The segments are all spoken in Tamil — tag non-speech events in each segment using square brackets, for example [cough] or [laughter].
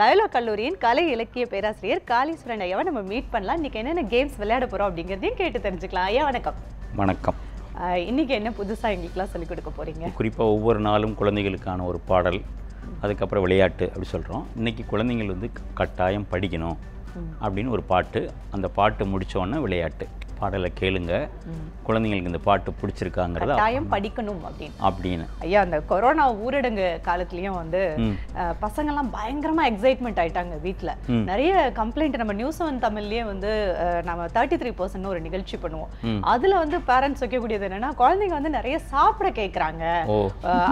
லயோலா கல்லூரியின் கலை இலக்கிய பேராசிரியர் காளீஸ்வரன் ஐயாவை நம்ம மீட் பண்ணலாம் இன்றைக்கி என்னென்ன கேம்ஸ் விளையாட போகிறோம் அப்படிங்கிறதையும் கேட்டு தெரிஞ்சுக்கலாம் ஐயா வணக்கம் வணக்கம் இன்றைக்கி என்ன புதுசாக எங்களுக்குலாம் சொல்லிக் கொடுக்க போகிறீங்க குறிப்பாக ஒவ்வொரு நாளும் குழந்தைகளுக்கான ஒரு பாடல் அதுக்கப்புறம் விளையாட்டு அப்படி சொல்கிறோம் இன்றைக்கி குழந்தைங்கள் வந்து கட்டாயம் படிக்கணும் அப்படின்னு ஒரு பாட்டு அந்த பாட்டு முடித்தோடனே விளையாட்டு பாடலை கேளுங்க குழந்தைங்களுக்கு இந்த பாட்டு பிடிச்சிருக்காங்கிறத கட்டாயம் படிக்கணும் அப்படின்னு அப்படின்னு ஐயா அந்த கொரோனா ஊரடங்கு காலத்துலயும் வந்து பசங்கள்லாம் பயங்கரமா எக்ஸைட்மெண்ட் ஆயிட்டாங்க வீட்டில் நிறைய கம்ப்ளைண்ட் நம்ம நியூஸ் ஒன் தமிழ்லயே வந்து நம்ம தேர்ட்டி த்ரீ பர்சன்ட் ஒரு நிகழ்ச்சி பண்ணுவோம் அதுல வந்து பேரண்ட்ஸ் வைக்கக்கூடியது என்னன்னா குழந்தைங்க வந்து நிறைய சாப்பிட கேட்கறாங்க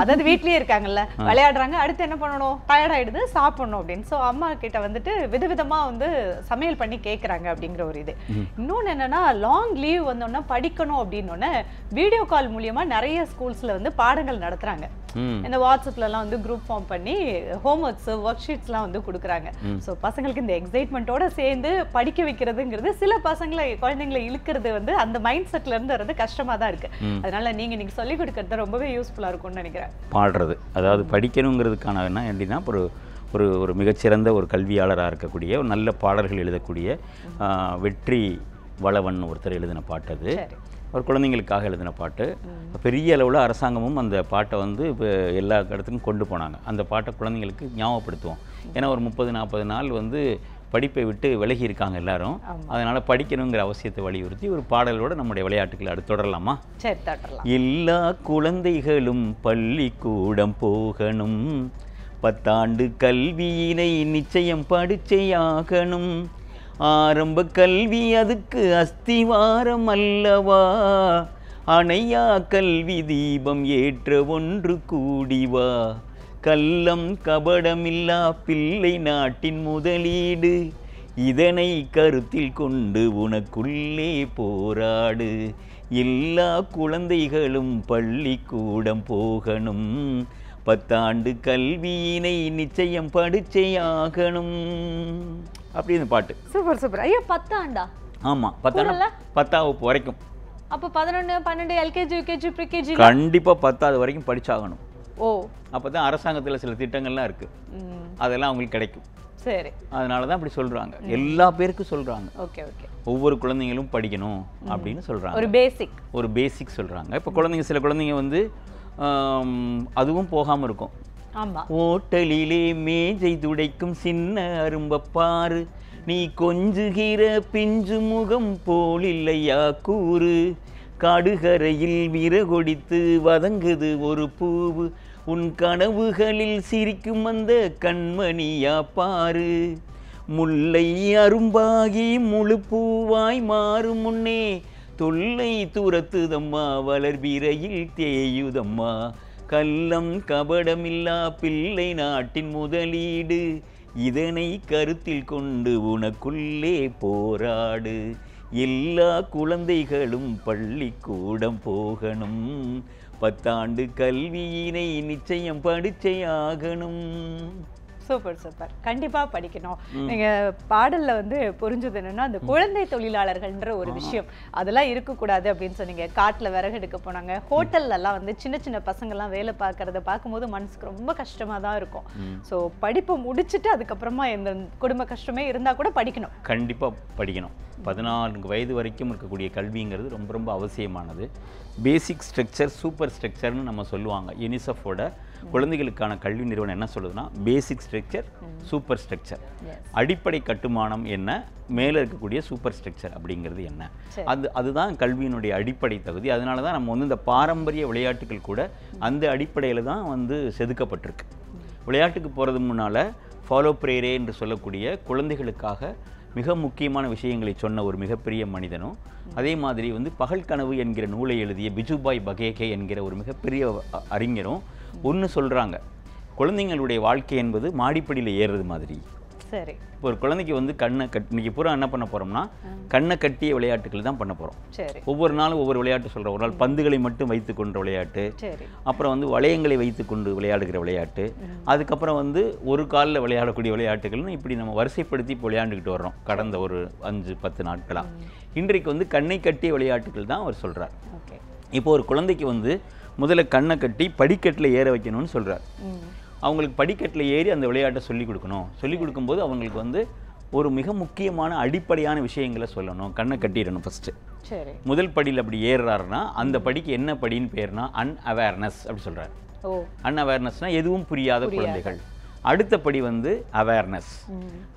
அதாவது வீட்லயே இருக்காங்கல்ல விளையாடுறாங்க அடுத்து என்ன பண்ணணும் டயர்ட் ஆயிடுது சாப்பிடணும் அப்படின்னு ஸோ அம்மா கிட்ட வந்துட்டு விதவிதமா வந்து சமையல் பண்ணி கேட்கறாங்க அப்படிங்கிற ஒரு இது இன்னொன்று என்னன்னா லாங் லீவ் வந்தோம்னா படிக்கணும் வேணும் அப்படின்னோடனே வீடியோ கால் மூலியமா நிறைய ஸ்கூல்ஸ்ல வந்து பாடங்கள் நடத்துறாங்க இந்த வாட்ஸ்அப்ல எல்லாம் வந்து குரூப் ஃபார்ம் பண்ணி ஹோம் ஒர்க்ஸ் ஒர்க் ஷீட்ஸ் எல்லாம் வந்து கொடுக்குறாங்க ஸோ பசங்களுக்கு இந்த எக்ஸைட்மெண்ட்டோட சேர்ந்து படிக்க வைக்கிறதுங்கிறது சில பசங்களை குழந்தைங்களை இழுக்கிறது வந்து அந்த மைண்ட் செட்ல இருந்து வர்றது கஷ்டமா தான் இருக்கு அதனால நீங்க இன்னைக்கு சொல்லிக் கொடுக்கறது ரொம்பவே யூஸ்ஃபுல்லா இருக்கும்னு நினைக்கிறேன் பாடுறது அதாவது படிக்கணுங்கிறதுக்கான என்ன எப்படின்னா ஒரு ஒரு ஒரு மிகச்சிறந்த ஒரு கல்வியாளராக இருக்கக்கூடிய ஒரு நல்ல பாடல்கள் எழுதக்கூடிய வெற்றி வளவன் ஒருத்தர் எழுதின பாட்டு அது அவர் குழந்தைங்களுக்காக எழுதின பாட்டு பெரிய அளவில் அரசாங்கமும் அந்த பாட்டை வந்து இப்போ எல்லா இடத்துக்கும் கொண்டு போனாங்க அந்த பாட்டை குழந்தைங்களுக்கு ஞாபகப்படுத்துவோம் ஏன்னா ஒரு முப்பது நாற்பது நாள் வந்து படிப்பை விட்டு விலகி இருக்காங்க எல்லாரும் அதனால் படிக்கணுங்கிற அவசியத்தை வலியுறுத்தி ஒரு பாடலோட நம்முடைய விளையாட்டுகளை அடுத்து தொடரலாமா எல்லா குழந்தைகளும் பள்ளிக்கூடம் போகணும் பத்தாண்டு கல்வியினை நிச்சயம் படிச்சையாகணும் ஆரம்ப கல்வி அதுக்கு அஸ்திவாரம் அல்லவா அணையா கல்வி தீபம் ஏற்ற ஒன்று கூடிவா கள்ளம் கபடமில்லா பிள்ளை நாட்டின் முதலீடு இதனை கருத்தில் கொண்டு உனக்குள்ளே போராடு எல்லா குழந்தைகளும் பள்ளிக்கூடம் போகணும் பத்தாண்டு கல்வியினை நிச்சயம் படிச்சையாகணும் அப்படின்னு பாட்டு சூப்பர் சூப்பர் ஐயா பத்தாண்டா ஆமாம் பத்தாண்டா பத்தாம் வகுப்பு வரைக்கும் அப்போ பதினொன்று பன்னெண்டு எல்கேஜி யூகேஜி ப்ரிகேஜி கண்டிப்பாக பத்தாவது வரைக்கும் படிச்சாகணும் ஓ அப்போ தான் அரசாங்கத்தில் சில திட்டங்கள்லாம் இருக்குது அதெல்லாம் அவங்களுக்கு கிடைக்கும் சரி அதனால தான் அப்படி சொல்கிறாங்க எல்லா பேருக்கும் சொல்கிறாங்க ஓகே ஓகே ஒவ்வொரு குழந்தைங்களும் படிக்கணும் அப்படின்னு சொல்கிறாங்க ஒரு பேசிக் ஒரு பேசிக் சொல்கிறாங்க இப்போ குழந்தைங்க சில குழந்தைங்க வந்து அதுவும் போகாமல் இருக்கும் ஓட்டலிலே மேஜை துடைக்கும் சின்ன அரும்பப்பாறு நீ கொஞ்சுகிற பிஞ்சு முகம் போலில்லையா கூறு காடுகரையில் விறகொடித்து வதங்குது ஒரு பூவு உன் கனவுகளில் சிரிக்கும் அந்த கண்மணியா பாரு முல்லை அரும்பாகி முழு பூவாய் மாறும் முன்னே தொல்லை துரத்துதம்மா வளர்பிறையில் தேயுதம்மா கல்லம் கபடமில்லா பிள்ளை நாட்டின் முதலீடு இதனை கருத்தில் கொண்டு உனக்குள்ளே போராடு எல்லா குழந்தைகளும் பள்ளிக்கூடம் போகணும் பத்தாண்டு கல்வியினை நிச்சயம் படிச்சையாகணும் சூப்பர் சூப்பர் கண்டிப்பாக படிக்கணும் நீங்கள் பாடலில் வந்து புரிஞ்சது என்னென்னா அந்த குழந்தை தொழிலாளர்கள்ன்ற ஒரு விஷயம் அதெல்லாம் இருக்கக்கூடாது அப்படின்னு சொன்னீங்க காட்டில் விறகு எடுக்க போனாங்க ஹோட்டல்லலாம் வந்து சின்ன சின்ன பசங்கள்லாம் வேலை பார்க்கறத பார்க்கும்போது மனசுக்கு ரொம்ப கஷ்டமாக தான் இருக்கும் ஸோ படிப்பு முடிச்சுட்டு அதுக்கப்புறமா எந்த குடும்ப கஷ்டமே இருந்தால் கூட படிக்கணும் கண்டிப்பாக படிக்கணும் பதினான்கு வயது வரைக்கும் இருக்கக்கூடிய கல்விங்கிறது ரொம்ப ரொம்ப அவசியமானது பேசிக் ஸ்ட்ரக்சர் சூப்பர் ஸ்ட்ரக்சர்னு நம்ம சொல்லுவாங்க யூனிசெஃபோட குழந்தைகளுக்கான கல்வி நிறுவனம் என்ன சொல்லுதுன்னா பேசிக் ஸ்ட்ரக்சர் சூப்பர் ஸ்ட்ரக்சர் அடிப்படை கட்டுமானம் என்ன மேலே இருக்கக்கூடிய சூப்பர் ஸ்ட்ரக்சர் அப்படிங்கிறது என்ன அது அதுதான் கல்வியினுடைய அடிப்படை தகுதி அதனால தான் நம்ம வந்து இந்த பாரம்பரிய விளையாட்டுகள் கூட அந்த அடிப்படையில் தான் வந்து செதுக்கப்பட்டிருக்கு விளையாட்டுக்கு போகிறது முன்னால் ஃபாலோ ப்ரேரே என்று சொல்லக்கூடிய குழந்தைகளுக்காக மிக முக்கியமான விஷயங்களை சொன்ன ஒரு மிகப்பெரிய மனிதனும் அதே மாதிரி வந்து பகல் கனவு என்கிற நூலை எழுதிய பிஜுபாய் பகேகே என்கிற ஒரு மிகப்பெரிய அறிஞரும் ஒன்று சொல்கிறாங்க குழந்தைங்களுடைய வாழ்க்கை என்பது மாடிப்படியில் ஏறுறது மாதிரி சரி இப்போ ஒரு குழந்தைக்கு வந்து கண்ணை கட் இன்னைக்கு பூரா என்ன பண்ண போகிறோம்னா கண்ணை கட்டிய விளையாட்டுகள் தான் பண்ண போகிறோம் ஒவ்வொரு நாளும் ஒவ்வொரு விளையாட்டு சொல்கிறோம் ஒரு நாள் பந்துகளை மட்டும் வைத்து கொண்ட விளையாட்டு அப்புறம் வந்து வளையங்களை வைத்து கொண்டு விளையாடுகிற விளையாட்டு அதுக்கப்புறம் வந்து ஒரு காலில் விளையாடக்கூடிய விளையாட்டுகள்னு இப்படி நம்ம வரிசைப்படுத்தி இப்போ விளையாண்டுக்கிட்டு வர்றோம் கடந்த ஒரு அஞ்சு பத்து நாட்களாக இன்றைக்கு வந்து கண்ணை கட்டிய விளையாட்டுகள் தான் அவர் சொல்கிறார் இப்போ ஒரு குழந்தைக்கு வந்து முதல்ல கண்ணை கட்டி படிக்கட்டில் ஏற வைக்கணும்னு சொல்கிறார் அவங்களுக்கு படிக்கட்டில் ஏறி அந்த விளையாட்டை சொல்லிக் கொடுக்கணும் சொல்லிக் கொடுக்கும்போது அவங்களுக்கு வந்து ஒரு மிக முக்கியமான அடிப்படையான விஷயங்களை சொல்லணும் கண்ணை கட்டிடணும் ஃபஸ்ட்டு சரி முதல் படியில் அப்படி ஏறுறாருன்னா அந்த படிக்கு என்ன படின்னு பேர்னா அன் அவேர்னஸ் அப்படி சொல்கிறார் அன் அவேர்னஸ்னால் எதுவும் புரியாத குழந்தைகள் அடுத்தபடி வந்து அவேர்னஸ்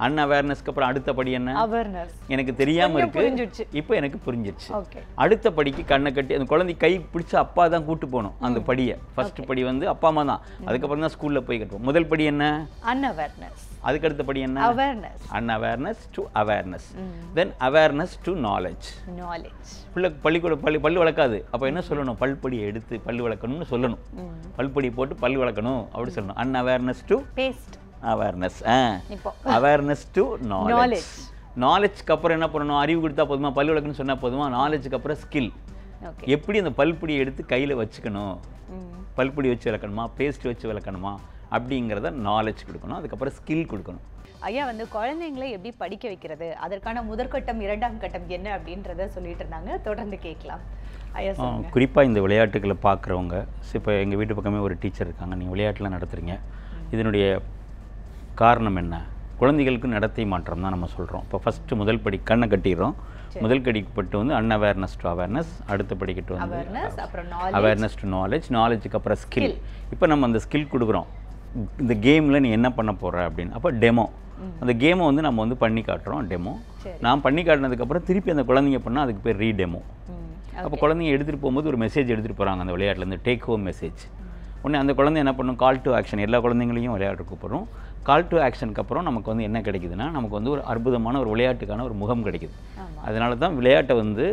அன் அவேர்னஸ்க்கு அப்புறம் அடுத்தபடி என்ன அவேர்னஸ் எனக்கு தெரியாமல் இருக்கு இப்போ எனக்கு புரிஞ்சிருச்சு அடுத்த படிக்கு கண்ணை கட்டி அந்த குழந்தை கை பிடிச்சு அப்பா தான் கூட்டு போகணும் அந்த படியை ஃபர்ஸ்ட் படி வந்து அப்பா அம்மா தான் அதுக்கப்புறம் தான் ஸ்கூல்ல போய் கட்டுவோம் முதல் படி என்ன அன் அவேர்னஸ் அதுக்கு அடுத்தபடி என்ன awareness unawareness to awareness then awareness to knowledge knowledge பிள்ளை பள்ளிக்கூட பள்ளி பள்ளி வளர்க்காது அப்போ என்ன சொல்லணும் பல்படியை எடுத்து பள்ளி வளர்க்கணும்னு சொல்லணும் பல்படியை போட்டு பள்ளி வளர்க்கணும் அப்படி சொல்லணும் unawareness to paste awareness awareness to knowledge நாலேஜ்க்கு அப்புறம் என்ன பண்ணணும் அறிவு கொடுத்தா போதுமா பள்ளி வளர்க்கணும்னு சொன்னால் போதுமா நாலேஜுக்கு அப்புறம் ஸ்கில் எப்படி அந்த பல்புடியை எடுத்து கையில் வச்சுக்கணும் பல்புடி வச்சு விளக்கணுமா பேஸ்ட் வச்சு விளக்கணுமா அப்படிங்கிறத நாலேஜ் கொடுக்கணும் அதுக்கப்புறம் ஸ்கில் கொடுக்கணும் ஐயா வந்து குழந்தைங்களை எப்படி படிக்க வைக்கிறது அதற்கான முதற்கட்டம் இரண்டாம் கட்டம் என்ன அப்படின்றத சொல்லிட்டு இருந்தாங்க தொடர்ந்து கேட்கலாம் ஐயா குறிப்பாக இந்த விளையாட்டுகளை பார்க்குறவங்க இப்போ எங்கள் வீட்டு பக்கமே ஒரு டீச்சர் இருக்காங்க நீங்கள் விளையாட்டுலாம் நடத்துகிறீங்க இதனுடைய காரணம் என்ன குழந்தைகளுக்கு நடத்தை மாற்றம் தான் நம்ம சொல்கிறோம் இப்போ ஃபஸ்ட்டு முதல் படி கண்ணை கட்டிடுறோம் முதல் கடிக்கப்பட்டு வந்து அன் அவேர்னஸ் டு அவேர்னஸ் அடுத்த படிக்கட்டு வந்து அவேர்னஸ் டு நாலேஜ் நாலேஜுக்கு அப்புறம் ஸ்கில் இப்போ நம்ம அந்த ஸ்கில் கொடுக்குறோம் இந்த கேமில் நீ என்ன பண்ண போகிற அப்படின்னு அப்போ டெமோ அந்த கேமை வந்து நம்ம வந்து பண்ணி காட்டுறோம் டெமோ நான் பண்ணி காட்டினதுக்கப்புறம் திருப்பி அந்த குழந்தைங்க பண்ணால் அதுக்கு பேர் ரீடெமோ அப்போ குழந்தைங்க எடுத்துகிட்டு போகும்போது ஒரு மெசேஜ் எடுத்துகிட்டு போகிறாங்க அந்த இருந்து டேக் ஹோம் மெசேஜ் உடனே அந்த குழந்தை என்ன பண்ணும் கால் டு ஆக்ஷன் எல்லா குழந்தைங்களையும் விளையாடுறதுக்கு கூப்பிட்றோம் கால் டு ஆக்ஷனுக்கு அப்புறம் நமக்கு வந்து என்ன கிடைக்குதுன்னா நமக்கு வந்து ஒரு அற்புதமான ஒரு விளையாட்டுக்கான ஒரு முகம் கிடைக்குது அதனால தான் விளையாட்டை வந்து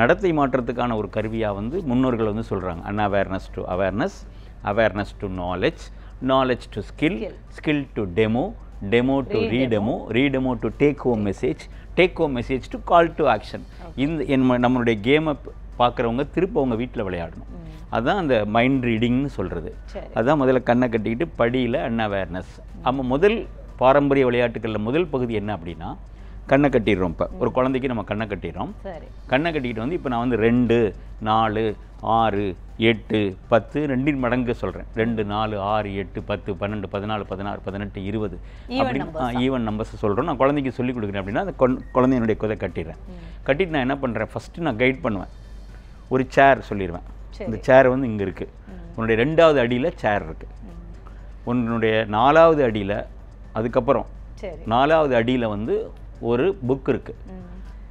நடத்தை மாற்றத்துக்கான ஒரு கருவியாக வந்து முன்னோர்கள் வந்து சொல்கிறாங்க unawareness to awareness awareness to knowledge knowledge to skill, skill, skill to demo, demo to re-demo, re-demo to take home message, take home message to call to action. இந்த நம்மளுடைய கேமை பார்க்குறவங்க திருப்ப அவங்க வீட்டில் விளையாடணும் அதுதான் அந்த மைண்ட் ரீடிங்னு சொல்கிறது அதுதான் முதல்ல கண்ணை கட்டிக்கிட்டு படியில் அன் அவேர்னஸ் நம்ம முதல் பாரம்பரிய விளையாட்டுகளில் முதல் பகுதி என்ன அப்படின்னா கண்ணை கட்டிடுறோம் இப்போ ஒரு குழந்தைக்கு நம்ம கண்ணை கட்டிடுறோம் கண்ணை கட்டிக்கிட்டு வந்து இப்போ நான் வந்து ரெண்டு நாலு ஆறு எட்டு பத்து ரெண்டின் மடங்கு சொல்கிறேன் ரெண்டு நாலு ஆறு எட்டு பத்து பன்னெண்டு பதினாலு பதினாறு பதினெட்டு இருபது அப்படி ஈவன் நம்பர்ஸ் சொல்கிறோம் நான் குழந்தைக்கு சொல்லிக் கொடுக்குறேன் அப்படின்னா அந்த குழந்தையினுடைய கொதை கட்டிடுறேன் கட்டிட்டு நான் என்ன பண்ணுறேன் ஃபஸ்ட்டு நான் கைட் பண்ணுவேன் ஒரு சேர் சொல்லிடுவேன் இந்த சேர் வந்து இங்கே இருக்குது உன்னுடைய ரெண்டாவது அடியில் சேர் இருக்குது உன்னுடைய நாலாவது அடியில் அதுக்கப்புறம் நாலாவது அடியில் வந்து ஒரு புக் இருக்கு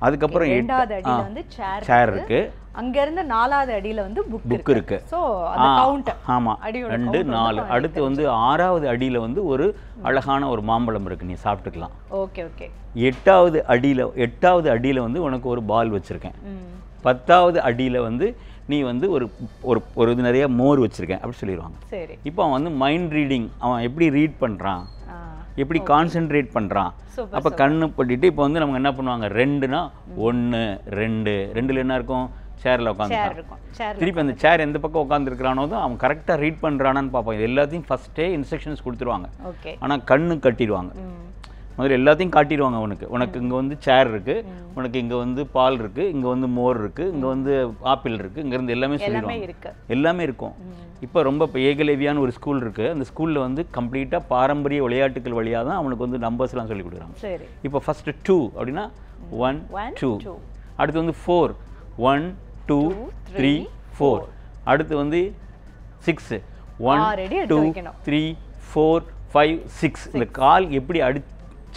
அதுக்கப்புறம் எட்டாவது சேர் இருக்கு அங்க இருந்து நாலாவது அடியில வந்து புக் புக் இருக்கு ஸோ ஆமா ரெண்டு நாலு அடுத்து வந்து ஆறாவது அடியில வந்து ஒரு அழகான ஒரு மாம்பழம் இருக்கு நீ சாப்பிட்டுக்கலாம் ஓகே ஓகே எட்டாவது அடியில எட்டாவது அடியில வந்து உனக்கு ஒரு பால் வச்சிருக்கேன் பத்தாவது அடியில் வந்து நீ வந்து ஒரு ஒரு ஒரு இது நிறைய மோர் வச்சுருக்கேன் அப்படி சொல்லிடுவாங்க சரி இப்போ அவன் வந்து மைண்ட் ரீடிங் அவன் எப்படி ரீட் பண்ணுறான் எப்படி கான்சென்ட்ரேட் பண்ணுறான் அப்போ கண்ணு பட்டிட்டு இப்போ வந்து நமக்கு என்ன பண்ணுவாங்க ரெண்டுனா ஒன்று ரெண்டு ரெண்டில் என்ன இருக்கும் சேரில் உட்காந்து திருப்பி அந்த சேர் எந்த பக்கம் உட்காந்துருக்கிறானோ தான் அவன் கரெக்டாக ரீட் பண்ணுறானான்னு பார்ப்போம் இது எல்லாத்தையும் ஃபஸ்ட்டே இன்ஸ்ட்ரக்ஷன்ஸ் கொடுத்துருவாங்க ஆனால் கண்ணு கட்டிடுவாங்க முதல்ல எல்லாத்தையும் காட்டிடுவாங்க அவனுக்கு உனக்கு இங்கே வந்து சேர் இருக்குது உனக்கு இங்கே வந்து பால் இருக்குது இங்கே வந்து மோர் இருக்குது இங்கே வந்து ஆப்பிள் இருக்குது இங்கேருந்து எல்லாமே சொல்லிடுவாங்க எல்லாமே இருக்கும் இப்போ ரொம்ப இப்போ ஏகலேவியான ஒரு ஸ்கூல் இருக்குது அந்த ஸ்கூலில் வந்து கம்ப்ளீட்டாக பாரம்பரிய விளையாட்டுகள் வழியாக தான் அவனுக்கு வந்து நம்பர்ஸ்லாம் சொல்லி கொடுக்குறாங்க இப்போ ஃபஸ்ட்டு டூ அப்படின்னா ஒன் டூ அடுத்து வந்து four one two three four அடுத்து வந்து six one two three four five six இந்த கால் எப்படி அடி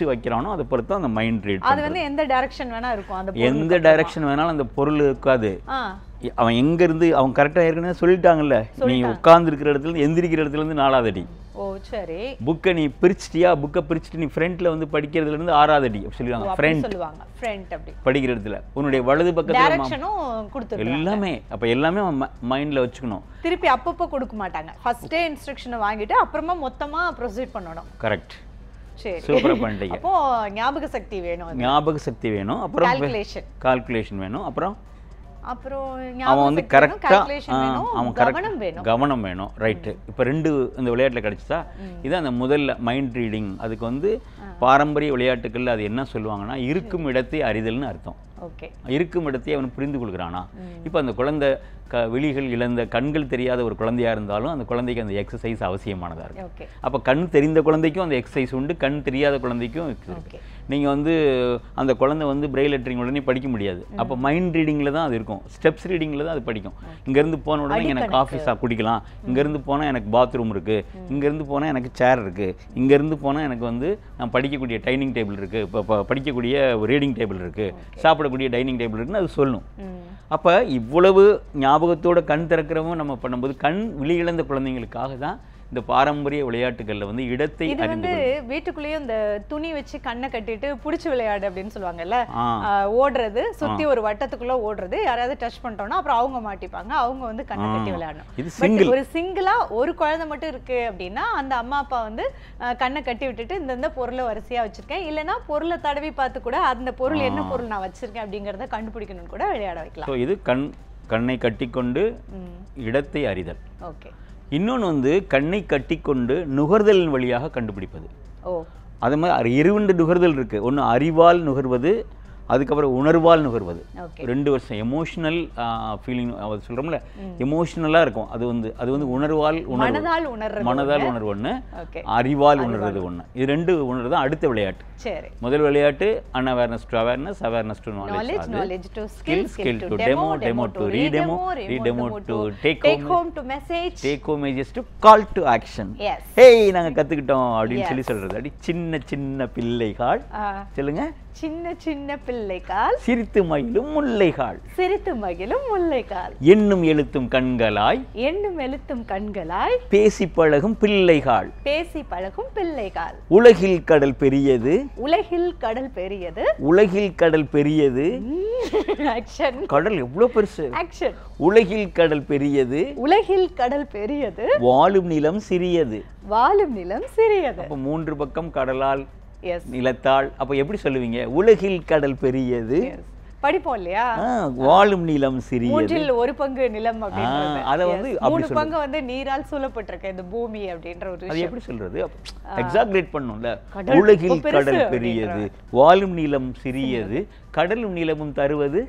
பிடிச்சி வைக்கிறானோ அதை பொறுத்து அந்த மைண்ட் ரீட் அது வந்து எந்த டைரக்ஷன் வேணா இருக்கும் அந்த எந்த டைரக்ஷன் வேணாலும் அந்த பொருள் இருக்காது அவன் எங்க இருந்து அவன் கரெக்டா ஏற்கனவே சொல்லிட்டாங்கல்ல நீ உட்கார்ந்து இருக்கிற இடத்துல இருந்து எந்திரிக்கிற இடத்துல இருந்து நாலாவது அடி ஓ சரி புக்கை நீ பிரிச்சிட்டியா புக்கை பிரிச்சுட்டு நீ ஃப்ரண்ட்ல வந்து படிக்கிறதுல இருந்து ஆறாவது அடி சொல்லுவாங்க ஃப்ரண்ட் சொல்லுவாங்க ஃப்ரண்ட் அப்படி படிக்கிற இடத்துல உன்னுடைய வலது பக்கத்துல எல்லாமே அப்ப எல்லாமே மைண்ட்ல வச்சுக்கணும் திருப்பி அப்பப்போ கொடுக்க மாட்டாங்க ஃபர்ஸ்டே இன்ஸ்ட்ரக்ஷனை வாங்கிட்டு அப்புறமா மொத்தமா ப்ரொசீட் பண்ணணும் கரெக்ட் சூப்பராக பண்ணிட்டீங்க அப்போ ஞாபக சக்தி வேணும் ஞாபக சக்தி வேணும் அப்புறம் கால்குலேஷன் கால்குலேஷன் வேணும் அப்புறம் அப்புறம் அவன் வந்து கரெக்டாக அவன் கரெக்ட் கவனம் வேணும் ரைட்டு இப்போ ரெண்டு இந்த விளையாட்டில் கிடச்சிதா இதான் அந்த முதல்ல மைண்ட் ரீடிங் அதுக்கு வந்து பாரம்பரிய விளையாட்டுகளில் அது என்ன சொல்லுவாங்கன்னா இருக்கும் இடத்தை அறிதல்னு அர்த்தம் இருக்கும் இடத்தை அவன் புரிந்து கொள்கிறானா இப்போ அந்த குழந்தை க விழிகள் இழந்த கண்கள் தெரியாத ஒரு குழந்தையாக இருந்தாலும் அந்த குழந்தைக்கு அந்த எக்ஸசைஸ் அவசியமானதாக இருக்கும் அப்போ கண் தெரிந்த குழந்தைக்கும் அந்த எக்ஸசைஸ் உண்டு கண் தெரியாத குழந்தைக்கும் இருக்குது நீங்கள் வந்து அந்த குழந்தை வந்து பிரெயில் லெட்டரிங் உடனே படிக்க முடியாது அப்போ மைண்ட் ரீடிங்கில் தான் அது இருக்கும் ஸ்டெப்ஸ் ரீடிங்கில் தான் அது படிக்கும் இங்கேருந்து போன உடனே எனக்கு காஃபி சா குடிக்கலாம் இங்கேருந்து போனால் எனக்கு பாத்ரூம் இருக்குது இங்கேருந்து போனால் எனக்கு சேர் இருக்குது இங்கேருந்து போனால் எனக்கு வந்து நான் படிக்கக்கூடிய டைனிங் டேபிள் இருக்குது இப்போ படிக்கக்கூடிய ரீடிங் டேபிள் இருக்குது சாப்பிடக்கூடிய டைனிங் டேபிள் இருக்குன்னு அது சொல்லும் அப்போ இவ்வளவு ஞாபகத்தோட கண் திறக்கிறவங்க நம்ம பண்ணும்போது கண் விழி இழந்த குழந்தைங்களுக்காக தான் இந்த பாரம்பரிய விளையாட்டுகளில் வந்து இடத்தை இது வந்து வீட்டுக்குள்ளேயும் இந்த துணி வச்சு கண்ணை கட்டிட்டு பிடிச்சி விளையாடு அப்படின்னு சொல்லுவாங்கல்ல ஓடுறது சுத்தி ஒரு வட்டத்துக்குள்ள ஓடுறது யாராவது டச் பண்ணிட்டோம்னா அப்புறம் அவங்க மாட்டிப்பாங்க அவங்க வந்து கண்ணை கட்டி விளையாடணும் ஒரு சிங்கிளா ஒரு குழந்தை மட்டும் இருக்கு அப்படின்னா அந்த அம்மா அப்பா வந்து கண்ணை கட்டி விட்டுட்டு இந்த பொருளை வரிசையா வச்சிருக்கேன் இல்லைன்னா பொருளை தடவி பார்த்து கூட அந்த பொருள் என்ன பொருள் நான் வச்சிருக்கேன் அப்படிங்கறத கண்டுபிடிக்கணும்னு கூட விளையாட வைக்கலாம் இது கண் கண்ணை கட்டிக்கொண்டு இடத்தை அறிதல் ஓகே இன்னொன்று வந்து கண்ணை கட்டிக்கொண்டு நுகர்தலின் வழியாக கண்டுபிடிப்பது அது மாதிரி இருவண்டு நுகர்தல் இருக்குது ஒன்று அறிவால் நுகர்வது அதுக்கப்புறம் உணர்வால் நுகர்வது ரெண்டு வருஷம் எமோஷனல் ஃபீலிங் அவர் சொல்கிறோம்ல எமோஷனலாக இருக்கும் அது வந்து அது வந்து உணர்வால் உணர்வால் உணர்வு மனதால் உணர்வு ஒன்று அறிவால் உணர்றது ஒன்று இது ரெண்டு உணர்வு தான் அடுத்த விளையாட்டு சரி முதல் விளையாட்டு unawareness to awareness awareness to knowledge knowledge to skill skill to demo demo to redemo redemo to take home take home to message take home message to call to action hey நாங்க கத்துக்கிட்டோம் அப்படினு சொல்லி சொல்றது அடி சின்ன சின்ன பிள்ளைகள் சொல்லுங்க சின்ன சின்ன பிள்ளைகால் சிரித்து மகிழும் முல்லைகால் சிரித்து மகிழும் முல்லைகால் எண்ணும் எழுத்தும் கண்களாய் எண்ணும் எழுத்தும் கண்களாய் பேசி பழகும் பிள்ளைகால் பேசி பழகும் பிள்ளைகால் உலகில் கடல் பெரியது உலகில் கடல் பெரியது உலகில் கடல் பெரியது ஆக்ஷன் கடல் எவ்வளவு பெருசு ஆக்ஷன் உலகில் கடல் பெரியது உலகில் கடல் பெரியது வாழும் நிலம் சிறியது வாழும் நிலம் சிறியது மூன்று பக்கம் கடலால் நிலத்தாள் அப்போ எப்படி சொல்லுவீங்க உலகில் கடல் பெரியது படிப்போம் இல்லையா வாழும் நிலம் சிறிய ஒரு பங்கு நிலம் அதை வந்து மூணு பங்கு வந்து நீரால் சூழப்பட்டிருக்க இந்த பூமி அப்படின்ற ஒரு அது எப்படி சொல்றது எக்ஸாக்ரேட் பண்ணும்ல உலகில் கடல் பெரியது வாழும் நிலம் சிறியது [laughs] கடலும் நிலமும் தருவது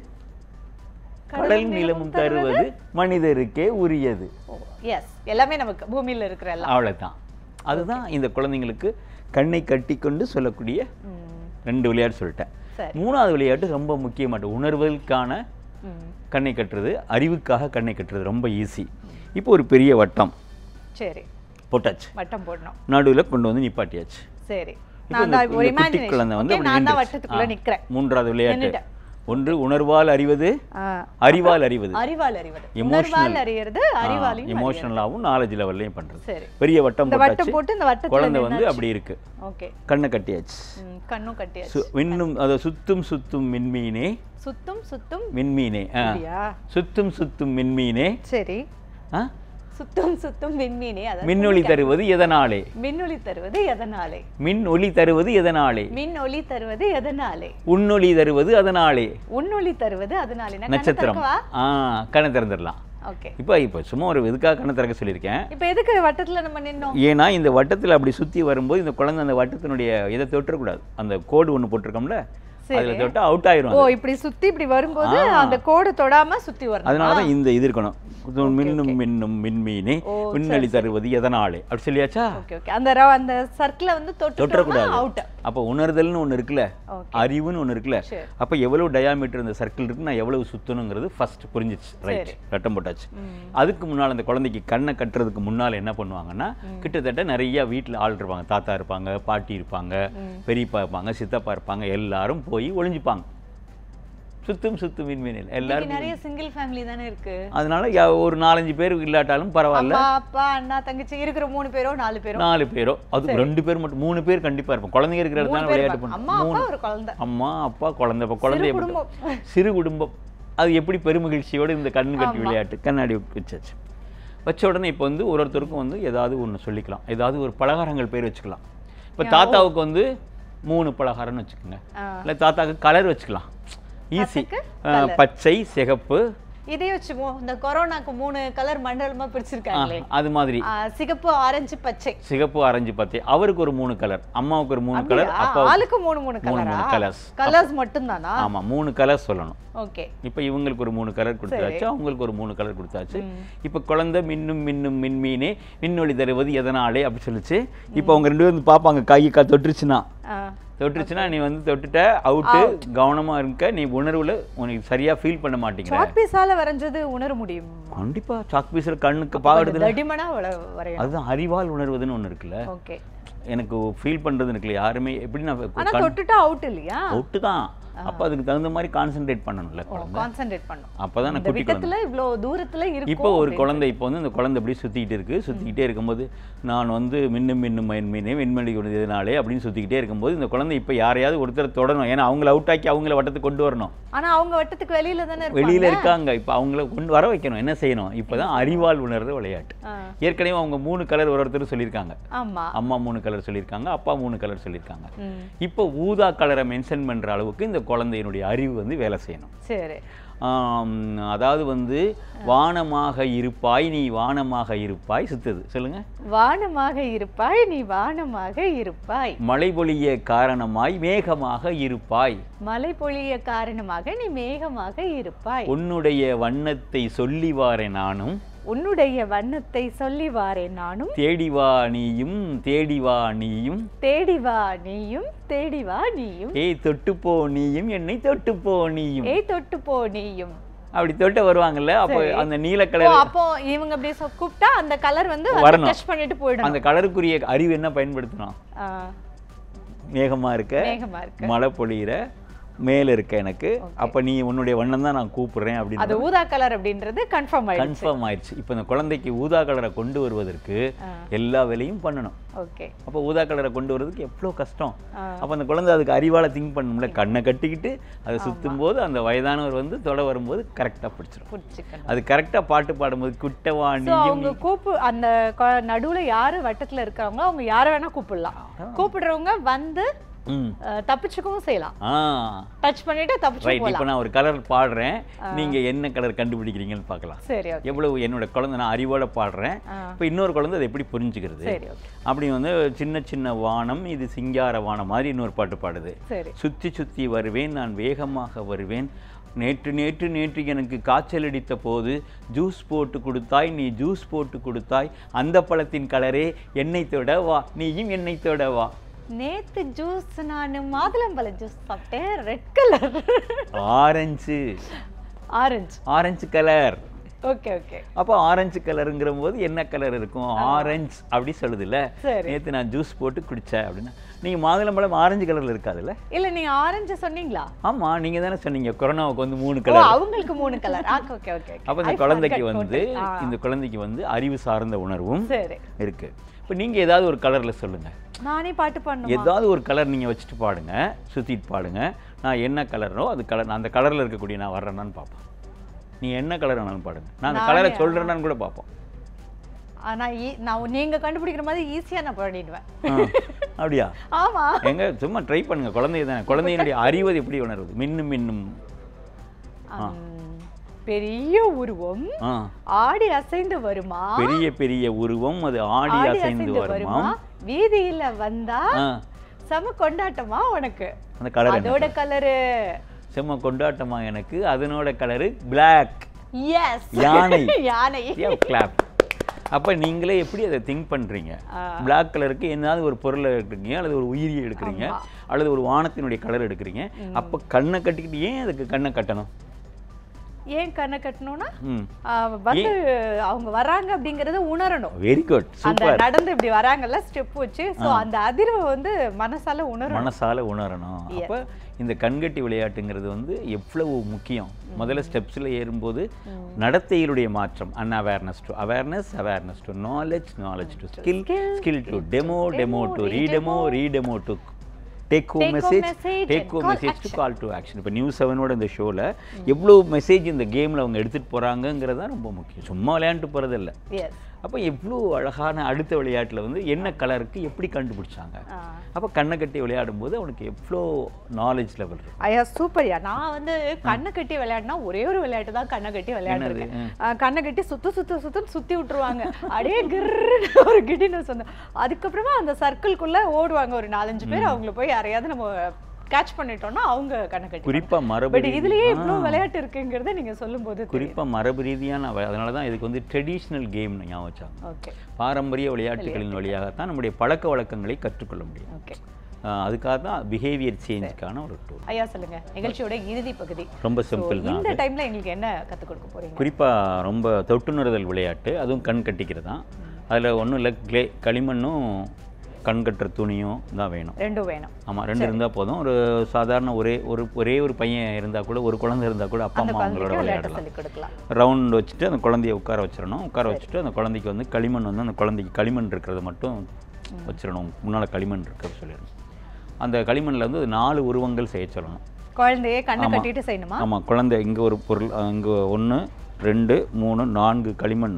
கடல் நிலமும் தருவது மனிதருக்கே உரியது எஸ் எல்லாமே நமக்கு பூமியில் இருக்கிற அவ்வளோதான் அதுதான் இந்த குழந்தைங்களுக்கு கண்ணை கட்டி கொண்டு சொல்லக்கூடிய ரெண்டு விளையாட்டு சொல்லிட்டேன் மூணாவது விளையாட்டு ரொம்ப முக்கியமாட்ட உணர்வுகளுக்கான கண்ணை கட்டுறது அறிவுக்காக கண்ணை கட்டுறது ரொம்ப ஈஸி இப்போ ஒரு பெரிய வட்டம் சரி போட்டாச்சு வட்டம் போடணும் நடுவில் கொண்டு வந்து நிப்பாட்டியாச்சு சரி குழந்தை வந்து மூன்றாவது விளையாட்டு ஒன்று உணர்வால் அறிவது அறிவால் அறிவது அறிவால் அறிவது எமோஷனல் அறியறது அறிவாலையும் எமோஷனலாவும் நாலேஜ் லெவல்லையும் பண்றது பெரிய வட்டம் வட்டம் போட்டு இந்த குழந்தை வந்து அப்படி இருக்கு ஓகே கட்டியாச்சு கண்ணு கட்டியாச்சு இன்னும் அத சுத்தும் சுத்தும் மின்மீனே சுத்தும் சுத்தும் மின்மீனே சுத்தும் சுத்தும் மின்மீனே சரி சுத்தம் சுத்தம் விண்மீனே மின்னொளி தருவது எதனாலே மின்னொளி தருவது எதனாலே மின்னொளி தருவது எதனாலே மின்னொளி தருவது எதனாலே உன்னொளி தருவது அதனாலே உன்னொளி தருவது அதனாலே நட்சத்திரம் ஆ கண திறந்துடலாம் ஓகே இப்போ இப்போ சும்மா ஒரு இதுக்காக கண திறக்க சொல்லியிருக்கேன் இப்போ எதுக்கு வட்டத்தில் நம்ம நின்னோம் ஏன்னா இந்த வட்டத்தில் அப்படி சுற்றி வரும்போது இந்த குழந்தை அந்த வட்டத்தினுடைய இதை தொட்டக்கூடாது அந்த கோடு ஒன்று போட்டிருக்கோம்ல அதுல தொட்டு அவுட் ஆயிரும் ஓ இப்படி சுத்தி இப்படி வரும்போது அந்த கோடு தொடாம சுத்தி வரும் அதனால தான் இந்த இது இருக்கணும் மின்னும் மின்னும் மின்மீனே மின்னலி தருவது எதனாலே அப்படி சொல்லியாச்சா அந்த அந்த சர்க்கிளை வந்து தொட்டக்கூடாது அவுட் அப்போ உணர்தல்னு ஒன்னு இருக்குல்ல அறிவுன்னு ஒன்னு இருக்குல்ல அப்ப எவ்வளவு டயாமீட்டர் இந்த சர்க்கிள் இருக்கு நான் எவ்வளவு சுத்தணுங்கிறது ஃபர்ஸ்ட் புரிஞ்சிச்சு ரைட் ரட்டம் போட்டாச்சு அதுக்கு முன்னால் அந்த குழந்தைக்கு கண்ணை கட்டுறதுக்கு முன்னால் என்ன பண்ணுவாங்கன்னா கிட்டத்தட்ட நிறைய வீட்டில் ஆள் இருப்பாங்க தாத்தா இருப்பாங்க பாட்டி இருப்பாங்க பெரியப்பா இருப்பாங்க சித்தப்பா இருப்பாங்க எல்லாரும் போய் போய் ஒளிஞ்சிப்பாங்க சுத்தும் சுத்தும் விண்மீனில் எல்லாரும் நிறைய சிங்கிள் ஃபேமிலி தானே இருக்கு அதனால ஒரு நாலஞ்சு பேர் இல்லாட்டாலும் பரவாயில்ல அப்பா அண்ணா தங்கச்சி இருக்கிற மூணு பேரோ நாலு பேரோ நாலு பேரோ அது ரெண்டு பேர் மட்டும் மூணு பேர் கண்டிப்பா இருப்போம் குழந்தைங்க இருக்கிறது தான் விளையாட்டு பண்ணுவோம் அம்மா அப்பா குழந்தை இப்போ குழந்தை சிறு குடும்பம் அது எப்படி பெருமகிழ்ச்சியோடு இந்த கண்ணு கட்டி விளையாட்டு கண்ணாடி வச்சாச்சு வச்ச உடனே இப்போ வந்து ஒரு ஒருத்தருக்கும் வந்து ஏதாவது ஒன்று சொல்லிக்கலாம் ஏதாவது ஒரு பலகாரங்கள் பேர் வச்சுக்கலாம் இப்போ தாத்தாவுக்கு வந்து மூணு பலகாரம்னு வச்சுக்கோங்க இல்லை தாத்தாக்கு கலர் வச்சுக்கலாம் ஈஸி பச்சை சிகப்பு இதே வச்சுக்குவோம் இந்த கொரோனாக்கு மூணு கலர் மண்டலமா பிரிச்சிருக்காங்களே அது மாதிரி சிகப்பு ஆரஞ்சு பச்சை சிகப்பு ஆரஞ்சு பச்சை அவருக்கு ஒரு மூணு கலர் அம்மாவுக்கு ஒரு மூணு கலர் ஆளுக்கு மூணு மூணு கலர் கலர்ஸ் கலர்ஸ் மட்டும் தானா ஆமா மூணு கலர் சொல்லணும் ஓகே இப்போ இவங்களுக்கு ஒரு மூணு கலர் கொடுத்தாச்சு அவங்களுக்கு ஒரு மூணு கலர் கொடுத்தாச்சு இப்போ குழந்தை மின்னும் மின்னும் மின்மீனே மின்னொளி தருவது எதனாலே அப்படி சொல்லிச்சு இப்போ அவங்க ரெண்டு பேரும் பார்ப்பாங்க கையை தொட்டுருச்சுன்னா தொட்டுச்சுனா நீ வந்து தொட்டுட்ட அவுட்டு கவனமா இருக்க நீ உணர்வுல உனக்கு சரியா ஃபீல் பண்ண மாட்டீங்க சாக் பீஸால வரைஞ்சது உணர முடியும் கண்டிப்பா சாக் பீஸ்ல கண்ணுக்கு பாடுறது தடிமனா வரையணும் அதுதான் அறிவால் உணர்வதுன்னு ஒன்னு இருக்குல்ல ஓகே எனக்கு ஃபீல் பண்றது இருக்குல்ல யாருமே எப்படி நான் தொட்டுட்டா அவுட் இல்லையா அவுட்டு தான் அதுக்கு தகுந்த மாதிரி கான்சென்ட்ரேட் பண்ணணும்ல கான்சென்ட்ரேட் பண்ணணும் குட்டி குழந்தை இவ்வளோ தூரத்தில் இப்போ ஒரு குழந்தை இப்போ வந்து குழந்தை இருக்கும்போது நான் வந்து மின்னும் மின்னும் மயன் மீனே அப்படின்னு இருக்கும்போது இந்த குழந்தை யாரையாவது ஒருத்தர் ஏன்னா அவங்கள அவுட் ஆக்கி அவங்கள வட்டத்துக்கு கொண்டு வரணும் ஆனா அவங்க வட்டத்துக்கு வெளியில தானே இருக்காங்க இப்ப அவங்கள கொண்டு வர வைக்கணும் என்ன செய்யணும் இப்பதான் அறிவால் உணர்ற விளையாட்டு ஏற்கனவே அவங்க மூணு கலர் ஒரு ஒருத்தர் சொல்லியிருக்காங்க அம்மா மூணு கலர் சொல்லியிருக்காங்க அப்பா மூணு கலர் சொல்லியிருக்காங்க இப்போ ஊதா கலரை மென்ஷன் பண்ற அளவுக்கு இந்த குழந்தையினுடைய அறிவு வந்து வேலை செய்யணும் சரி அதாவது வந்து வானமாக இருப்பாய் நீ வானமாக இருப்பாய் சித்தது சொல்லுங்க வானமாக இருப்பாய் நீ வானமாக இருப்பாய் மழை பொழிய காரணமாய் மேகமாக இருப்பாய் மழை பொழிய காரணமாக நீ மேகமாக இருப்பாய் உன்னுடைய வண்ணத்தை சொல்லி நானும் உன்னுடைய வண்ணத்தை சொல்லி வாரேன் நானும் தேடிவா நீயும் தேடிவா நீயும் தேடிவா நீயும் தேடிவா நீயும் ஏய் தொட்டுப்போ நீயும் என்னை போ நீயும் ஏய் தொட்டுப்போ நீயும் அப்படி தொட்டு வருவாங்கல்ல அப்போ அந்த நீல கலர் அப்போ இவங்க அப்படி கூப்பிட்டா அந்த கலர் வந்து டச் பண்ணிட்டு போயிடும் அந்த கலருக்குரிய அறிவு என்ன பயன்படுத்தணும் மேகமா இருக்க மழை பொழியிற மேலே இருக்க எனக்கு அப்ப நீ உன்னுடைய வண்ணம் தான் நான் கூப்பிடுறேன் அப்படின்னு அது ஊதா கலர் அப்படின்றது கன்ஃபார்ம் ஆயிடுச்சு கன்ஃபார்ம் ஆயிடுச்சு இப்போ இந்த குழந்தைக்கு ஊதா கலரை கொண்டு வருவதற்கு எல்லா வேலையும் பண்ணணும் ஓகே அப்போ ஊதா கலரை கொண்டு வர்றதுக்கு எவ்வளோ கஷ்டம் அப்ப அந்த குழந்தை அதுக்கு அறிவால திங்க் பண்ணணும்ல கண்ணை கட்டிக்கிட்டு அதை சுத்தும் போது அந்த வயதானவர் வந்து தொலை வரும்போது கரெக்டா பிடிச்சிடும் அது கரெக்டா பாட்டு பாடும்போது குட்டவா அவங்க கூப்பு அந்த நடுவுல யாரு வட்டத்துல இருக்கிறவங்களோ அவங்க யாரை வேணா கூப்பிடலாம் கூப்பிடுறவங்க வந்து தப்பிச்சுக்கவும் செய்யலாம் டச் பண்ணிட்டு தப்பிச்சு இப்போ நான் ஒரு கலர் பாடுறேன் நீங்க என்ன கலர் கண்டுபிடிக்கிறீங்கன்னு பார்க்கலாம் சரி எவ்வளவு என்னோட குழந்தை நான் அறிவோட பாடுறேன் இப்போ இன்னொரு குழந்தை அதை எப்படி புரிஞ்சுக்கிறது அப்படி வந்து சின்ன சின்ன வானம் இது சிங்கார வானம் மாதிரி இன்னொரு பாட்டு பாடுது சுத்தி சுத்தி வருவேன் நான் வேகமாக வருவேன் நேற்று நேற்று நேற்று எனக்கு காய்ச்சல் அடித்த போது ஜூஸ் போட்டு கொடுத்தாய் நீ ஜூஸ் போட்டு கொடுத்தாய் அந்த பழத்தின் கலரே என்னை தொட வா நீயும் என்னை தொட வா நேத்து ஜூஸ் நான் மாதுளம்பழ ஜூஸ் சாப்பிட்டேன் red colour orange orange orange colour okay okay அப்போ ஆரஞ்சு கலருங்கிற போது என்ன கலர் இருக்கும் ஆரஞ்சு அப்படி சொல்லுது இல்ல நேத்து நான் ஜூஸ் போட்டு குடிச்சேன் அப்படின்னா நீங்க மாதுளம்பழம் ஆரஞ்சு கலர்ல இருக்காதுல்ல இல்ல நீங்க ஆரஞ்சு சொன்னீங்களா ஆமா நீங்க தானே சொன்னீங்க கொரோனாவுக்கு வந்து மூணு கலர் அவங்களுக்கு மூணு கலர் ஓகே ஓகே அப்போ இந்த குழந்தைக்கு வந்து இந்த குழந்தைக்கு வந்து அறிவு சார்ந்த உணர்வும் இருக்கு இப்போ நீங்க ஏதாவது ஒரு கலர்ல சொல்லுங்க நானே பாட்டு பாடணும் ஏதாவது ஒரு கலர் நீங்கள் வச்சுட்டு பாடுங்க சுற்றிட்டு பாடுங்க நான் என்ன கலரோ அது கலர் நான் அந்த கலரில் இருக்கக்கூடிய நான் வர்றேன்னு பார்ப்பேன் நீ என்ன கலர் வேணாலும் பாடுங்க நான் அந்த கலரை சொல்கிறேன்னு கூட பார்ப்போம் ஆனால் நான் நீங்கள் கண்டுபிடிக்கிற மாதிரி ஈஸியாக நான் பாடிடுவேன் அப்படியா ஆமாம் எங்க சும்மா ட்ரை பண்ணுங்க குழந்தைய தானே குழந்தையினுடைய அறிவது எப்படி உணர்வது மின்னும் மின்னும் ஆ பெரிய உருவம் ஆடி அசைந்து வருமா பெரிய பெரிய உருவம் அது ஆடி அசைந்து வருமா வீதியில வந்தா செம கொண்டாட்டமா உனக்கு அந்த கலர் அதோட கலரு செம கொண்டாட்டமா எனக்கு அதனோட கலரு பிளாக் எஸ் யானை [laughs] யானை கிளாப் அப்ப நீங்களே எப்படி அதை திங்க் பண்றீங்க பிளாக் கலருக்கு என்னாவது ஒரு பொருளை எடுக்கிறீங்க அல்லது ஒரு உயிரியை எடுக்கிறீங்க அல்லது ஒரு வானத்தினுடைய கலர் எடுக்கிறீங்க அப்போ கண்ணை கட்டிக்கிட்டு ஏன் அதுக்கு கண்ணை கட்டணும் ஏன் கண்ணை கட்டணும்னா வந்து அவங்க வராங்க அப்படிங்கறத உணரணும் வெரி குட் அந்த நடந்து இப்படி வராங்கல்ல ஸ்டெப் வச்சு சோ அந்த அதிர்வை வந்து மனசால உணரணும் மனசால உணரணும் அப்போ இந்த கண்கட்டி விளையாட்டுங்கிறது வந்து எவ்வளவு முக்கியம் முதல்ல ஸ்டெப்ஸில் ஏறும்போது நடத்தையிலுடைய மாற்றம் unawareness to awareness awareness to knowledge knowledge to skill skill to demo demo to redemo redemo to take home message take home message to call to action இப்போ நியூஸ் செவனோட இந்த ஷோவில் எவ்வளோ மெசேஜ் இந்த கேமில் அவங்க எடுத்துகிட்டு போகிறாங்கங்கிறது தான் ரொம்ப முக்கியம் சும்மா விளையாண்டு போகிறதில்ல அப்போ எவ்வளோ அழகான அடுத்த விளையாட்டில் வந்து என்ன கலருக்கு எப்படி கண்டுபிடிச்சாங்க அப்போ கண்ணை கட்டி விளையாடும் போது அவனுக்கு எவ்வளோ நாலேஜ் லெவல் இருக்கும் ஐயா சூப்பர்யா நான் வந்து கண்ணை கட்டி விளையாடினா ஒரே ஒரு விளையாட்டு தான் கண்ணை கட்டி விளையாடுறது கண்ணை கட்டி சுத்த சுத்த சுத்தம் சுற்றி விட்டுருவாங்க அப்படியே கிர்ரு ஒரு கிட்டின்னு சொன்னேன் அதுக்கப்புறமா அந்த சர்க்கிள்குள்ளே ஓடுவாங்க ஒரு நாலஞ்சு பேர் அவங்கள போய் யாரையாவது நம்ம கேட்ச் பண்ணிட்டோம்னா அவங்க கணக்கு குறிப்பாக மரபு பட் இதுலேயே இவ்வளோ விளையாட்டு இருக்குங்கிறத நீங்கள் சொல்லும்போது குறிப்பாக மரபு ரீதியான அதனால தான் இதுக்கு வந்து ட்ரெடிஷ்னல் கேம்னு ஞாபகம் வச்சாங்க பாரம்பரிய விளையாட்டுகளின் வழியாகத்தான் நம்முடைய பழக்க வழக்கங்களை கற்றுக்கொள்ள முடியும் ஓகே அதுக்காக தான் பிஹேவியர் சேஞ்சுக்கான ஒரு டூல் ஐயா சொல்லுங்க நிகழ்ச்சியோட இறுதி பகுதி ரொம்ப சிம்பிள் தான் இந்த டைம்ல எங்களுக்கு என்ன கற்றுக் கொடுக்க போறீங்க குறிப்பாக ரொம்ப தொட்டுணர்தல் விளையாட்டு அதுவும் கண் கட்டிக்கிறது தான் அதில் ஒன்றும் இல்லை க்ளே களிமண்ணும் கண் கட்டுற துணியும் தான் வேணும் ரெண்டும் வேணும் ஆமாம் ரெண்டு இருந்தால் போதும் ஒரு சாதாரண ஒரே ஒரு ஒரே ஒரு பையன் இருந்தால் கூட ஒரு குழந்தை இருந்தால் கூட அப்பா அம்மா அவங்களோட விளையாடலாம் ரவுண்ட் வச்சுட்டு அந்த குழந்தைய உட்கார வச்சிடணும் உட்கார வச்சுட்டு அந்த குழந்தைக்கு வந்து களிமண் வந்து அந்த குழந்தைக்கு களிமண் இருக்கிறது மட்டும் வச்சிடணும் முன்னால் களிமண் இருக்கிறது சொல்லிடணும் அந்த களிமண்ணில் வந்து நாலு உருவங்கள் செய்ய சொல்லணும் குழந்தையே கண்ணை கட்டிட்டு செய்யணுமா ஆமாம் குழந்தை இங்கே ஒரு பொருள் இங்கே ஒன்று ரெண்டு மூணு நான்கு களிமண்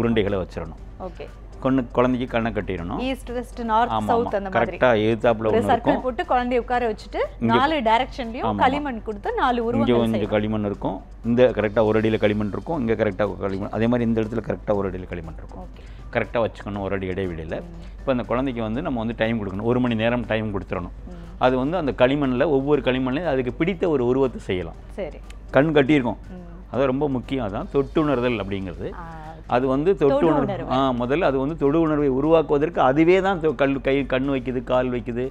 உருண்டைகளை வச்சிடணும் ஓகே கொண்டு குழந்தைக்கு கண்ணை கட்டிடணும் ஈஸ்ட் வெஸ்ட் நார்த் சவுத் அந்த மாதிரி கரெக்டா எழுத்தாப்புல ஒரு சர்க்கிள் போட்டு குழந்தைய உட்கார வச்சுட்டு நாலு டைரக்ஷன்லயும் களிமண் கொடுத்து நாலு உருவங்கள் இங்க கொஞ்சம் களிமண் இருக்கும் இந்த கரெக்டா ஒரு அடியில் களிமண் இருக்கும் இங்க கரெக்டா களிமண் அதே மாதிரி இந்த இடத்துல கரெக்டா ஒரு அடியில் களிமண் இருக்கும் கரெக்டாக வச்சுக்கணும் ஒரு அடி இடைவெளியில் இப்போ அந்த குழந்தைக்கு வந்து நம்ம வந்து டைம் கொடுக்கணும் ஒரு மணி நேரம் டைம் கொடுத்துடணும் அது வந்து அந்த களிமண்ணில் ஒவ்வொரு களிமண்லையும் அதுக்கு பிடித்த ஒரு உருவத்தை செய்யலாம் சரி கண் கட்டியிருக்கோம் அது ரொம்ப முக்கியம் அதான் தொட்டுணர்தல் அப்படிங்கிறது அது வந்து தொட்டு உணர்வு ஆ முதல்ல அது வந்து தொடு உணர்வை உருவாக்குவதற்கு அதுவே தான் கல் கை கண் வைக்குது கால் வைக்குது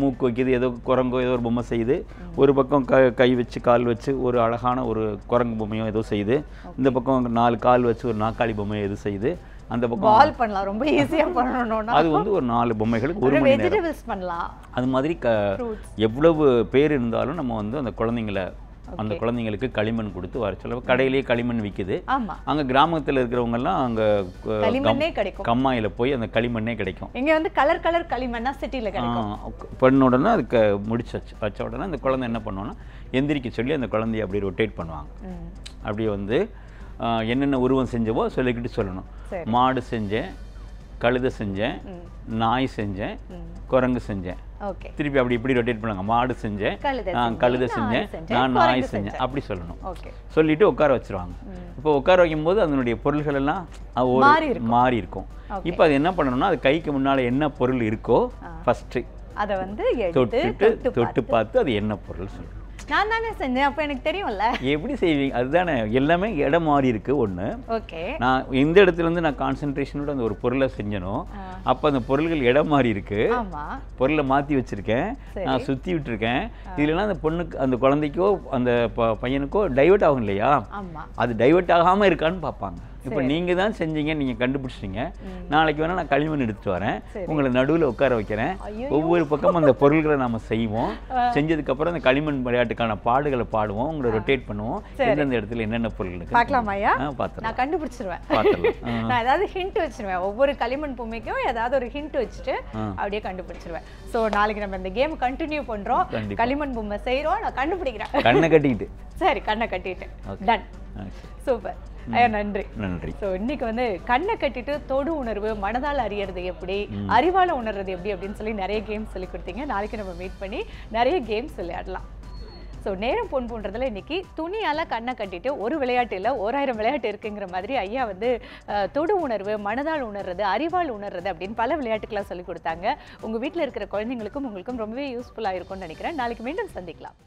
மூக்கு வைக்குது ஏதோ குரங்கோ ஏதோ ஒரு பொம்மை செய்யுது ஒரு பக்கம் க கை வச்சு கால் வச்சு ஒரு அழகான ஒரு குரங்கு பொம்மையோ ஏதோ செய்யுது இந்த பக்கம் நாலு கால் வச்சு ஒரு நாக்காளி பொம்மையோ எது செய்யுது அந்த பக்கம் கால் பண்ணலாம் ரொம்ப ஈஸியாக பண்ணணும்னா அது வந்து ஒரு நாலு பொம்மைகளுக்கு ஒரு மணி நேரம் பண்ணலாம் அது மாதிரி க எவ்வளவு பேர் இருந்தாலும் நம்ம வந்து அந்த குழந்தைங்களை அந்த குழந்தைங்களுக்கு களிமண் கொடுத்து வர சொல்ல கடையிலேயே களிமண் விற்குது அங்க கிராமத்தில் எல்லாம் அங்க களிமண்ணே கிடைக்கும் கம்மாயில போய் அந்த களிமண்ணே கிடைக்கும் இங்க வந்து கலர் கலர் களிமண்ணா சிட்டியில கிடைக்கும் பண்ண உடனே அதுக்கு முடிச்சாச்சு வச்ச உடனே அந்த குழந்தை என்ன பண்ணுவோம்னா எந்திரிக்க சொல்லி அந்த குழந்தைய அப்படி ரொட்டேட் பண்ணுவாங்க அப்படியே வந்து என்னென்ன உருவம் செஞ்சவோ சொல்லிக்கிட்டு சொல்லணும் மாடு செஞ்சேன் கழுதை செஞ்சேன் நாய் செஞ்சேன் குரங்கு செஞ்சேன் திருப்பி அப்படி இப்படி ரொட்டேட் பண்ணுங்க மாடு செஞ்சேன் நான் கழுதை செஞ்சேன் நான் நாய் செஞ்சேன் அப்படி சொல்லணும் சொல்லிட்டு உட்கார வச்சிருவாங்க இப்போ உட்கார வைக்கும் போது அதனுடைய பொருள்கள் எல்லாம் மாறி இருக்கும் இப்போ அது என்ன பண்ணணும்னா அது கைக்கு முன்னால் என்ன பொருள் இருக்கோ ஃபஸ்ட்டு அதை வந்து தொட்டுட்டு தொட்டு பார்த்து அது என்ன பொருள் சொல்லணும் நான் தானே செஞ்சேன் அப்போ எனக்கு தெரியும்ல எப்படி செய்வீங்க அதுதானே எல்லாமே இடம் மாறி இருக்கு ஒன்று ஓகே நான் இடத்துல இருந்து நான் கான்சென்ட்ரேஷனோட அந்த ஒரு பொருளை செஞ்சனோ அப்போ அந்த பொருள்கள் இடம் மாறி இருக்கு பொருளை மாற்றி வச்சிருக்கேன் நான் சுற்றி விட்டுருக்கேன் இதுலலாம் அந்த பொண்ணுக்கு அந்த குழந்தைக்கோ அந்த பையனுக்கோ டைவெர்ட் ஆகும் இல்லையா அது டைவெர்ட் ஆகாமல் இருக்கான்னு பார்ப்பாங்க இப்போ நீங்கள் தான் செஞ்சீங்க நீங்கள் கண்டுபிடிச்சிங்க நாளைக்கு வேணால் நான் களிமண் எடுத்துட்டு வரேன் உங்களை நடுவில் உட்கார வைக்கிறேன் ஒவ்வொரு பக்கமும் அந்த பொருள்களை நம்ம செய்வோம் செஞ்சதுக்கப்புறம் அந்த களிமண் விளையாட்டுக்கான பாடுகளை பாடுவோம் உங்களை ரொட்டேட் பண்ணுவோம் எந்தெந்த இடத்துல என்னென்ன பொருள் இருக்கு பார்க்கலாம் நான் கண்டுபிடிச்சிருவேன் நான் ஏதாவது ஹிண்ட் வச்சிருவேன் ஒவ்வொரு களிமண் பொம்மைக்கும் ஏதாவது ஒரு ஹிண்ட் வச்சுட்டு அப்படியே கண்டுபிடிச்சிருவேன் ஸோ நாளைக்கு நம்ம இந்த கேம் கண்டினியூ பண்ணுறோம் களிமண் பொம்மை செய்கிறோம் நான் கண்டுபிடிக்கிறேன் கண்ணை கட்டிட்டு சரி கண்ணை கட்டிட்டு டன் சூப்பர் ஐயா நன்றி நன்றி ஸோ இன்னைக்கு வந்து கண்ணை கட்டிட்டு தொடு உணர்வு மனதால் அறியறது எப்படி அறிவால் உணர்றது எப்படி அப்படின்னு சொல்லி நிறைய கேம்ஸ் சொல்லி கொடுத்தீங்க நாளைக்கு நம்ம மீட் பண்ணி நிறைய கேம்ஸ் விளையாடலாம் ஸோ நேரம் பொன் போன்றதில் இன்னைக்கு துணியால் கண்ணை கட்டிட்டு ஒரு விளையாட்டு இல்லை ஓராயிரம் விளையாட்டு இருக்குங்கிற மாதிரி ஐயா வந்து தொடு உணர்வு மனதால் உணர்றது அறிவால் உணர்றது அப்படின்னு பல விளையாட்டுக்கெலாம் சொல்லிக் கொடுத்தாங்க உங்கள் வீட்டில் இருக்கிற குழந்தைங்களுக்கும் உங்களுக்கும் ரொம்பவே யூஸ்ஃபுல்லாக இருக்கும்னு நினைக்கிறேன் நாளைக்கு மீண்டும் சந்திக்கலாம்